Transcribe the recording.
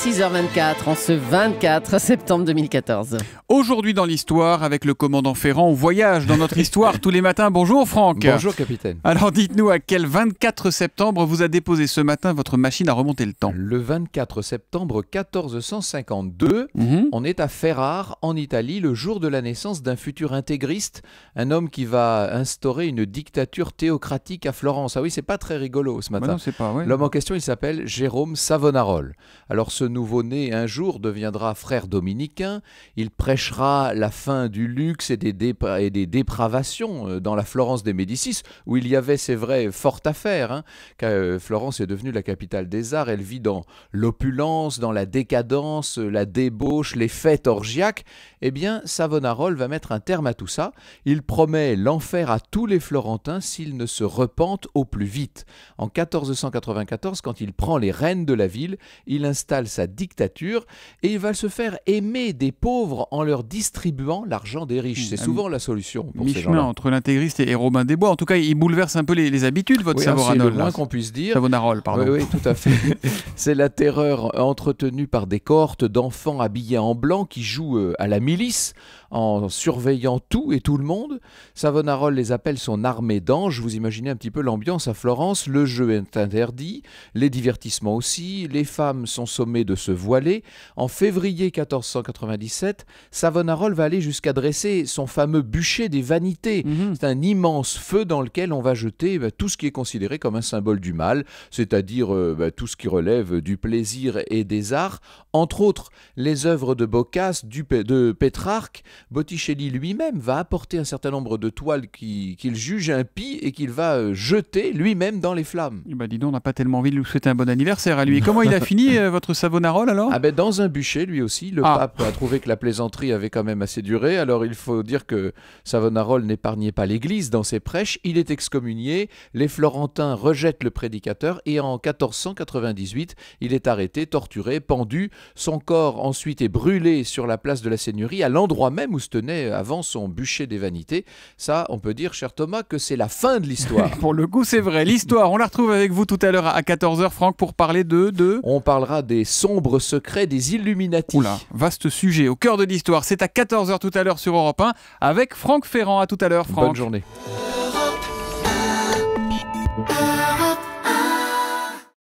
6h24 en ce 24 septembre 2014. Aujourd'hui dans l'histoire, avec le commandant Ferrand, on voyage dans notre histoire tous les matins. Bonjour Franck. Bonjour capitaine. Alors dites-nous à quel 24 septembre vous a déposé ce matin votre machine à remonter le temps Le 24 septembre 1452, mhm. on est à Ferrare en Italie, le jour de la naissance d'un futur intégriste, un homme qui va instaurer une dictature théocratique à Florence. Ah oui, c'est pas très rigolo ce bah matin. L'homme en question, il s'appelle Jérôme Savonarole. Alors ce nouveau-né un jour deviendra frère dominicain, il prêchera la fin du luxe et des, dépravations euh, dans la Florence des Médicis, où il y avait, c'est vrai, fortes à hein, euh, Florence est devenue la capitale des arts, elle vit dans l'opulence, dans la décadence, euh, la débauche, les fêtes orgiaques. Eh bien, Savonarole va mettre un terme à tout ça. Il promet l'enfer à tous les Florentins s'ils ne se repentent au plus vite. En 1494, quand il prend les rênes de la ville, il installe dictature et il va se faire aimer des pauvres en leur distribuant l'argent des riches. C'est mmh. souvent la solution. Pour Mi-chemin entre l'intégriste et Robin des Bois. En tout cas, il bouleverse un peu les, habitudes, votre Savonarole. Ah, c'est moins qu'on puisse dire. Savonarole, pardon. Oui, oui tout à fait. C'est la terreur entretenue par des cohortes d'enfants habillés en blanc qui jouent euh, à la milice en surveillant tout et tout le monde. Savonarole les appelle son armée d'anges. Vous imaginez un petit peu l'ambiance à Florence. Le jeu est interdit, les divertissements aussi. Les femmes sont sommées de de se voiler, en février 1497, Savonarole va aller jusqu'à dresser son fameux bûcher des vanités. Mhm. C'est un immense feu dans lequel on va jeter bah, tout ce qui est considéré comme un symbole du mal, c'est-à-dire euh, bah, tout ce qui relève du plaisir et des arts, entre autres les œuvres de Boccace, de Pétrarque. Botticelli lui-même va apporter un certain nombre de toiles qu'il juge impies et qu'il va euh, jeter lui-même dans les flammes. Bah, dis donc, on n'a pas tellement envie de lui souhaiter un bon anniversaire à lui. comment il a fini euh, votre Savonarole alors ah ben, Dans un bûcher, lui aussi. Le ah. pape a trouvé que la plaisanterie avait quand même assez duré. Alors il faut dire que Savonarole n'épargnait pas l'Église dans ses prêches. Il est excommunié. Les Florentins rejettent le prédicateur et en 1498, il est arrêté, torturé, pendu. Son corps ensuite est brûlé sur la place de la Seigneurie, à l'endroit même où se tenait avant son bûcher des vanités. Ça, on peut dire, cher Thomas, que c'est la fin de l'histoire. pour le coup, c'est vrai. L'histoire, on la retrouve avec vous tout à l'heure à 14h, Franck, pour parler de... de... On parlera des sons secret des Illuminati. vaste sujet au cœur de l'histoire. C'est à 14h tout à l'heure sur Europe 1 avec Franck Ferrand. À tout à l'heure, Franck. Bonne journée.